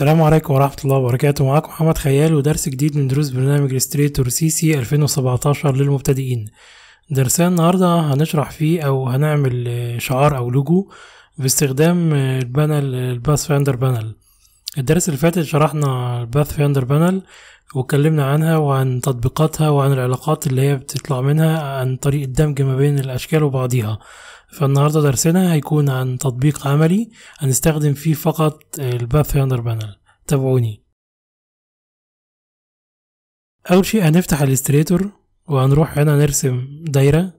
السلام عليكم ورحمة الله وبركاته معاكم محمد خيال ودرس جديد من دروس برنامج الستريتور سي سي 2017 للمبتدئين درسنا النهاردة هنشرح فيه أو هنعمل شعار أو لوجو باستخدام البانل الباس فاندر بانل الدرس اللي فاتت شرحنا الباث فايندر بانل واتكلمنا عنها وعن تطبيقاتها وعن العلاقات اللي هي بتطلع منها عن طريق الدمج ما بين الأشكال وبعضيها فالنهاردة درسنا هيكون عن تطبيق عملي هنستخدم فيه فقط الباث فايندر بانل تابعوني أول شيء هنفتح الاستريتور وهنروح هنا نرسم دايرة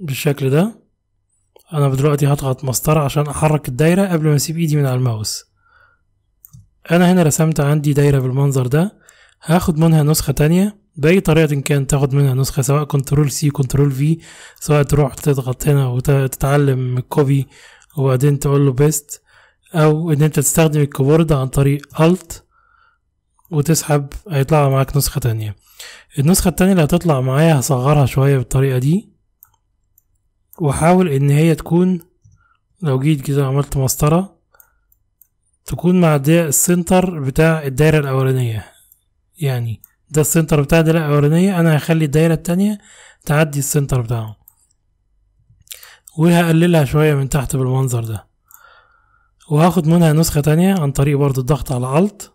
بالشكل ده أنا دلوقتي هضغط مسطرة عشان أحرك الدايرة قبل ما أسيب إيدي من على الماوس انا هنا رسمت عندي دايرة بالمنظر ده هاخد منها نسخة تانية بأي طريقة إن كان تاخد منها نسخة سواء كنترول سي كنترول في سواء تروح تضغط هنا وتتعلم كوبي وبعدين تقول له بيست أو إن أنت تستخدم الكيبورد عن طريق ألت وتسحب هيطلع معاك نسخة تانية النسخة التانية اللي هتطلع معايا هصغرها شوية بالطريقة دي وأحاول إن هي تكون لو جيت كده عملت مسطرة تكون مع السنتر بتاع الدايرة الأولانية يعني ده السنتر بتاع الدايرة الأولانية أنا هخلي الدايرة التانية تعدي السنتر بتاعه وهقللها شوية من تحت بالمنظر ده وهاخد منها نسخة تانية عن طريق برضو الضغط على ألت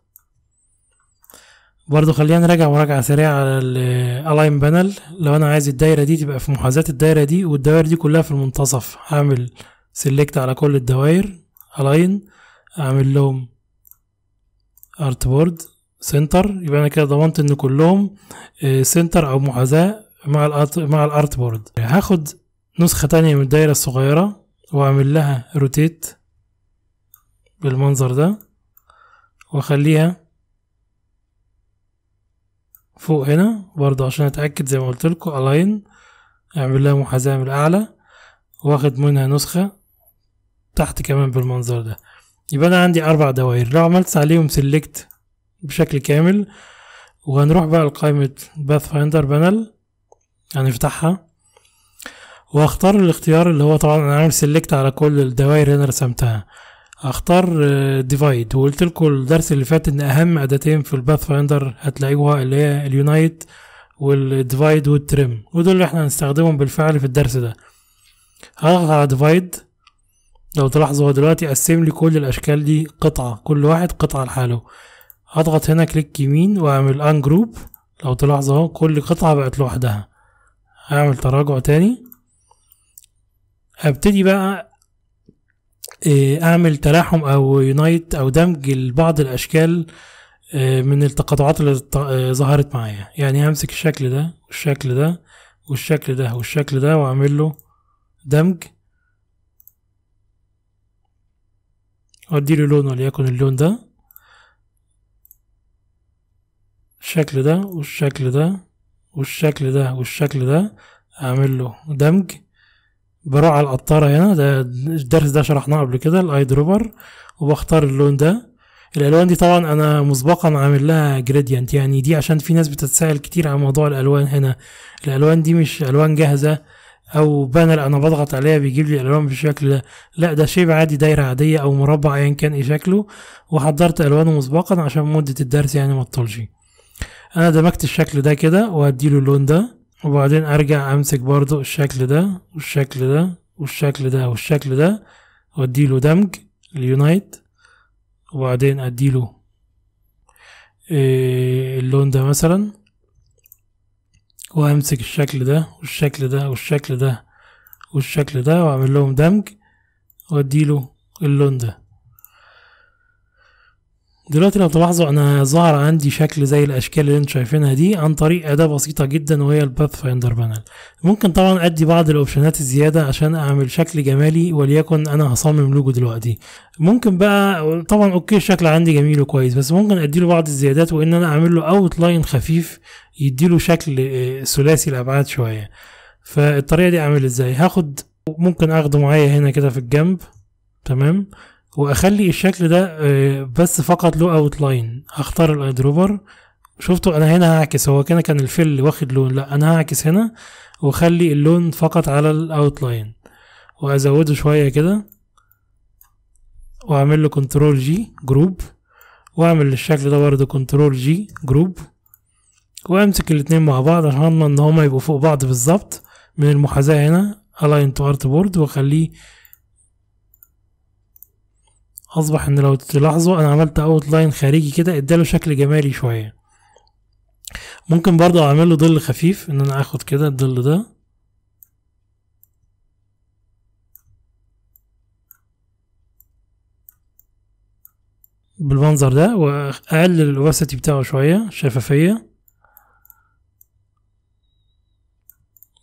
برضو خلينا نراجع مراجعة سريعة على الألاين بانل لو أنا عايز الدايرة دي تبقى في محاذاة الدايرة دي والدوائر دي كلها في المنتصف هعمل سيلكت على كل الدوائر ألاين اعمل لهم ارت بورد سنتر يبقى انا كده ضمنت ان كلهم سنتر آه، او محاذاه مع الارت مع الارت بورد هاخد نسخه تانية من الدايره الصغيره واعمل لها روتيت بالمنظر ده واخليها فوق هنا برضه عشان اتاكد زي ما قلت لكم الاين اعمل لها محاذاه من الاعلى واخد منها نسخه تحت كمان بالمنظر ده يبقى انا عندي اربع دوائر لو عملت عليهم سيلكت بشكل كامل وهنروح بقى لقائمة باث فايندر بانل هنفتحها واختار الاختيار اللي هو طبعا انا عامل سيلكت على كل الدوائر اللي انا رسمتها اختار ديفايد آه، وقلت لكم الدرس اللي فات ان اهم اداتين في الباث فايندر هتلاقيوها اللي هي اليونايت والديفايد والتريم ودول اللي احنا هنستخدمهم بالفعل في الدرس ده هضغط على ديفايد لو تلاحظوا دلوقتي قسم لي كل الاشكال دي قطعه كل واحد قطعه لحاله هضغط هنا كليك يمين واعمل ان جروب لو تلاحظوا اهو كل قطعه بقت لوحدها هعمل تراجع تاني هبتدي بقى آه، اعمل تلاحم او يونايت او دمج لبعض الاشكال آه، من التقاطعات اللي آه، ظهرت معايا يعني همسك الشكل ده والشكل ده والشكل ده والشكل ده واعمل له دمج وأديله لون وليكن اللون ده الشكل ده والشكل ده والشكل ده والشكل ده أعمل له دمج بروح على القطارة هنا ده الدرس ده شرحناه قبل كده الاي دروبر وبختار اللون ده الالوان دي طبعا انا مسبقا عامل لها جريدينت يعني دي عشان في ناس بتتساءل كتير عن موضوع الالوان هنا الالوان دي مش الوان جاهزه او بانر انا بضغط عليها بيجيب لي الوان بالشكل ده لا ده شيب عادي دايره عاديه او مربع ايا كان ايه شكله وحضرت الوانه مسبقا عشان مده الدرس يعني ما تطولش انا دمجت الشكل ده كده له اللون ده وبعدين ارجع امسك برضو الشكل ده والشكل ده والشكل ده والشكل ده واديله دمج اليونايت وبعدين اديله آه، اللون ده مثلا وامسك الشكل ده والشكل ده والشكل ده والشكل ده واعمل لهم دمج واديله اللون ده دلوقتي لو تلاحظوا انا ظهر عندي شكل زي الاشكال اللي انتم شايفينها دي عن طريق اداة بسيطة جدا وهي الباث فايندر بانل ممكن طبعا ادي بعض الاوبشنات الزيادة عشان اعمل شكل جمالي وليكن انا هصمم لوجو دلوقتي ممكن بقى طبعا اوكي الشكل عندي جميل وكويس بس ممكن اديله بعض الزيادات وان انا اعمل له اوت لاين خفيف يديله شكل آه، ثلاثي الابعاد شوية فالطريقة دي اعمل ازاي هاخد ممكن اخده معايا هنا كده في الجنب تمام واخلي الشكل ده آه، بس فقط له اوت لاين هختار الاي دروبر شفتوا انا هنا هعكس هو كده كان الفل واخد لون لا انا هعكس هنا واخلي اللون فقط على الاوت لاين وازوده شويه كده واعمل له كنترول جي جروب واعمل للشكل ده برضه كنترول جي جروب وامسك الاتنين مع بعض عشان اضمن ان هما يبقوا فوق بعض بالظبط من المحاذاه هنا الاين تو ارت بورد واخليه اصبح ان لو تلاحظوا انا عملت اوت لاين خارجي كده اداله شكل جمالي شويه ممكن برضه اعمل له ظل خفيف ان انا اخد كده الظل ده بالمنظر ده واقلل الاوباسيتي بتاعه شويه شفافيه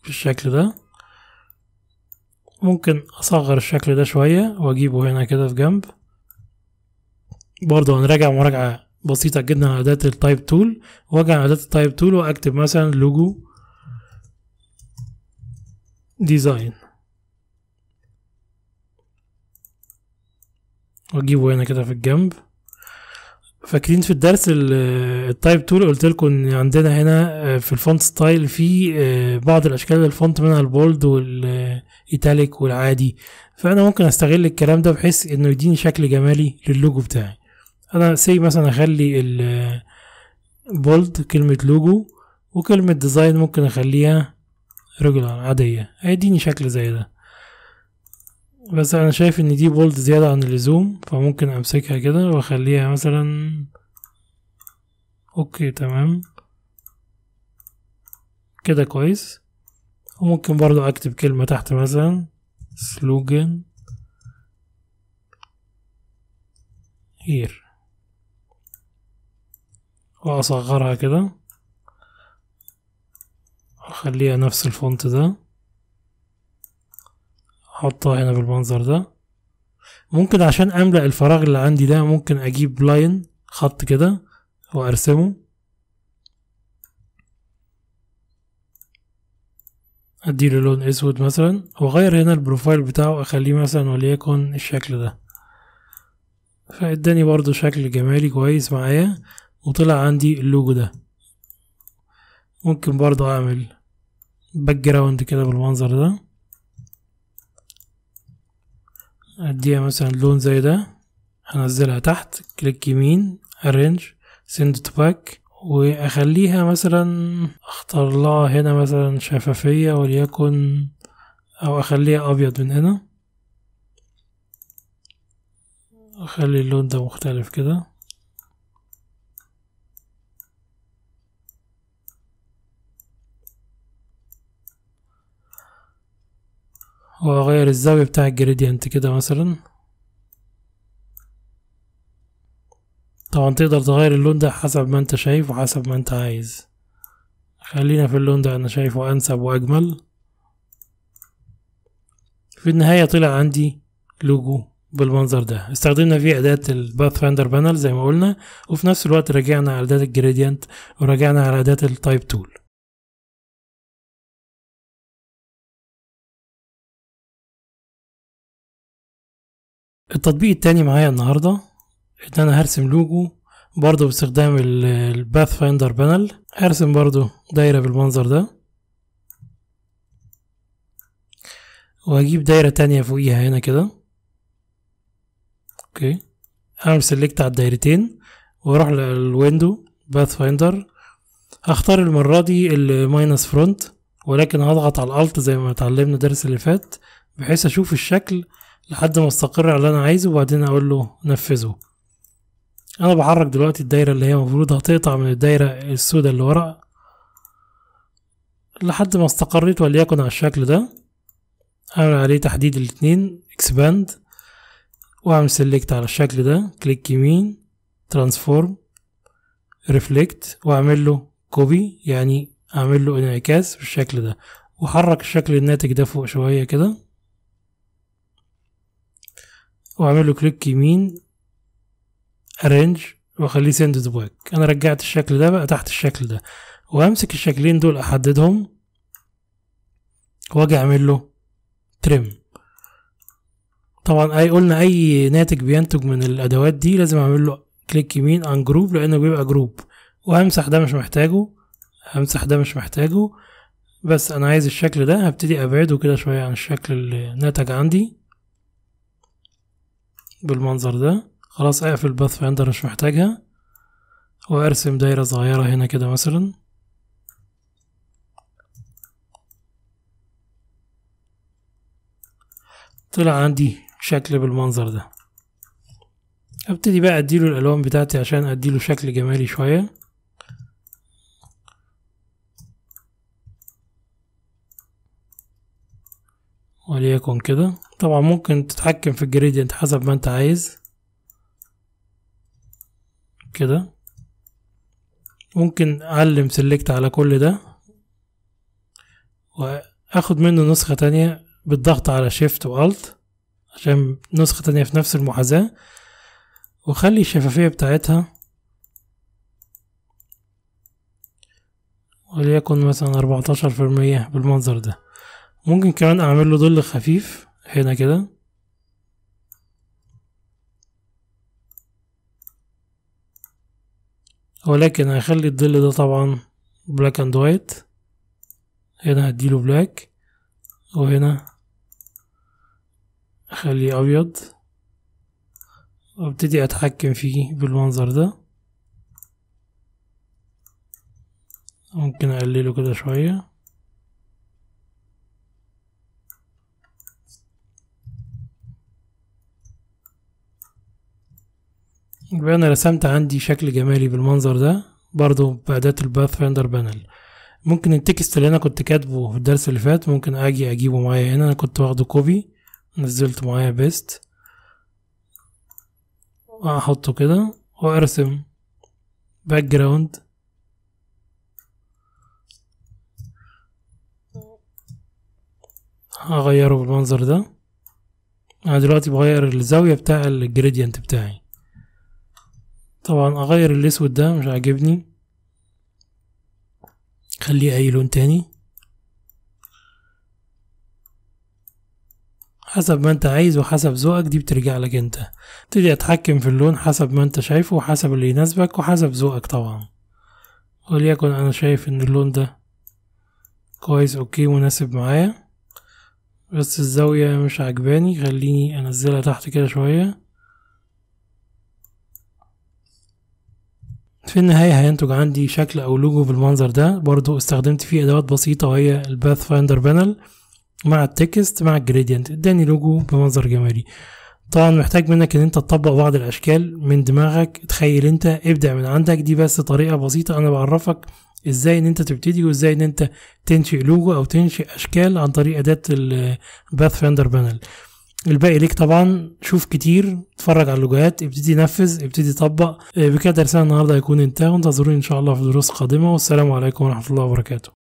بالشكل ده ممكن اصغر الشكل ده شويه واجيبه هنا كده في جنب برضه هنراجع مراجعة بسيطة جدا على أداة التايب تول واجي على أداة التايب تول وأكتب مثلا لوجو ديزاين واجيبه هنا كده في الجنب فاكرين في الدرس التايب تول قلت لكم ان عندنا هنا آه، في الفونت ستايل في آه، بعض الاشكال الفونت منها البولد والايتاليك والعادي فانا ممكن استغل الكلام ده بحيث انه يديني شكل جمالي للوجو بتاعي انا سي مثلا اخلي البولد كلمة لوجو وكلمة ديزاين ممكن اخليها ريجولار عادية هيديني شكل زي ده بس انا شايف ان دي بولد زيادة عن اللزوم فممكن امسكها كده واخليها مثلا اوكي تمام كده كويس وممكن برضو اكتب كلمة تحت مثلا سلوجن here واصغرها كده اخليها نفس الفونت ده احطها هنا بالمنظر ده ممكن عشان املأ الفراغ اللي عندي ده ممكن اجيب لاين خط كده وارسمه اديله لون اسود مثلا واغير هنا البروفايل بتاعه اخليه مثلا وليكن الشكل ده فاداني برضو شكل جمالي كويس معايا وطلع عندي اللوجو ده ممكن برضو اعمل باك جراوند كده بالمنظر ده اديها مثلا لون زي ده هنزلها تحت كليك يمين ارينج سند تو باك واخليها مثلا اختار لها هنا مثلا شفافية وليكن او اخليها ابيض من هنا اخلي اللون ده مختلف كده واغير الزاوية بتاع الجريدينت كده مثلا طبعا تقدر تغير اللون ده حسب ما انت شايف وحسب ما انت عايز خلينا في اللون ده انا شايفه انسب واجمل في النهاية طلع عندي لوجو بالمنظر ده استخدمنا فيه أداة الباث فاندر بانل زي ما قلنا وفي نفس الوقت راجعنا على أداة الجريدينت وراجعنا على أداة التايب تول التطبيق التاني معايا النهاردة ان انا هرسم لوجو برضه باستخدام الباث فايندر بانل هرسم برضه دايرة بالمنظر ده وهجيب دايرة تانية فوقيها هنا كده اوكي اعمل سيلكت على الدايرتين واروح للويندو باث فايندر هختار المرة دي الماينس فرونت ولكن هضغط على الالت زي ما اتعلمنا الدرس اللي فات بحيث اشوف الشكل لحد ما استقر على اللي انا عايزه وبعدين اقول له نفذه انا بحرك دلوقتي الدايره اللي هي المفروض هتقطع من الدايره السوداء اللي ورا لحد ما استقريت وليكن على الشكل ده اعمل عليه تحديد الاتنين اكسباند واعمل سيلكت على الشكل ده كليك يمين ترانسفورم ريفلكت واعمل له كوبي يعني اعمل له انعكاس بالشكل ده واحرك الشكل الناتج ده فوق شويه كده واعمل له كليك يمين ارينج واخليه سند تو باك انا رجعت الشكل ده بقى تحت الشكل ده وامسك الشكلين دول احددهم واجي اعمل له تريم طبعا اي قلنا اي ناتج بينتج من الادوات دي لازم اعمل له كليك يمين ان جروب لانه بيبقى جروب وامسح ده مش محتاجه همسح ده مش محتاجه بس انا عايز الشكل ده هبتدي ابعده كده شويه عن الشكل اللي نتج عندي بالمنظر ده خلاص اقفل باث فايندر مش محتاجها وارسم دايرة صغيرة هنا كده مثلا طلع عندي شكل بالمنظر ده ابتدي بقى اديله الالوان بتاعتي عشان اديله شكل جمالي شوية وليكن كده طبعا ممكن تتحكم في الجريدينت حسب ما انت عايز كده ممكن اعلم سيلكت على كل ده واخد منه نسخة تانية بالضغط على شيفت والت عشان نسخة تانية في نفس المحاذاة وخلي الشفافية بتاعتها وليكن مثلا أربعتاشر في المية بالمنظر ده ممكن كمان اعمل له ظل خفيف هنا كده ولكن هخلي الظل ده طبعا بلاك اند وايت هنا هديله بلاك وهنا اخليه ابيض وابتدي اتحكم فيه بالمنظر ده ممكن اقلله كده شويه يبقى انا رسمت عندي شكل جمالي بالمنظر ده برضو بأداة الباث فايندر بانل ممكن التكست اللي انا كنت كاتبه في الدرس اللي فات ممكن اجي اجيبه معايا هنا انا كنت واخده كوبي نزلته معايا بيست واحطه كده وارسم باك جراوند هغيره بالمنظر ده انا دلوقتي بغير الزاوية بتاع الجريدينت بتاعي طبعا اغير الاسود ده مش عاجبني خليه اي لون تاني حسب ما انت عايز وحسب ذوقك دي بترجع لك انت تبتدي اتحكم في اللون حسب ما انت شايفه وحسب اللي يناسبك وحسب ذوقك طبعا وليكن انا شايف ان اللون ده كويس اوكي مناسب معايا بس الزاوية مش عجباني خليني انزلها تحت كده شوية في النهاية هينتج عندي شكل أو لوجو بالمنظر ده برضو استخدمت فيه أدوات بسيطة وهي الباث فايندر بانل مع التكست مع الجريدينت اداني لوجو بمنظر جمالي طبعا محتاج منك ان انت تطبق بعض الاشكال من دماغك تخيل انت ابدع من عندك دي بس طريقة بسيطة انا بعرفك ازاي ان انت تبتدي وازاي ان انت تنشئ لوجو او تنشئ اشكال عن طريق اداة الباث فايندر بانل الباقي ليك طبعا شوف كتير اتفرج على اللوجوهات ابتدي نفذ ابتدي طبق آه، بكده درسنا النهارده هيكون انتهى وانتظروني ان شاء الله في دروس قادمه والسلام عليكم ورحمه الله وبركاته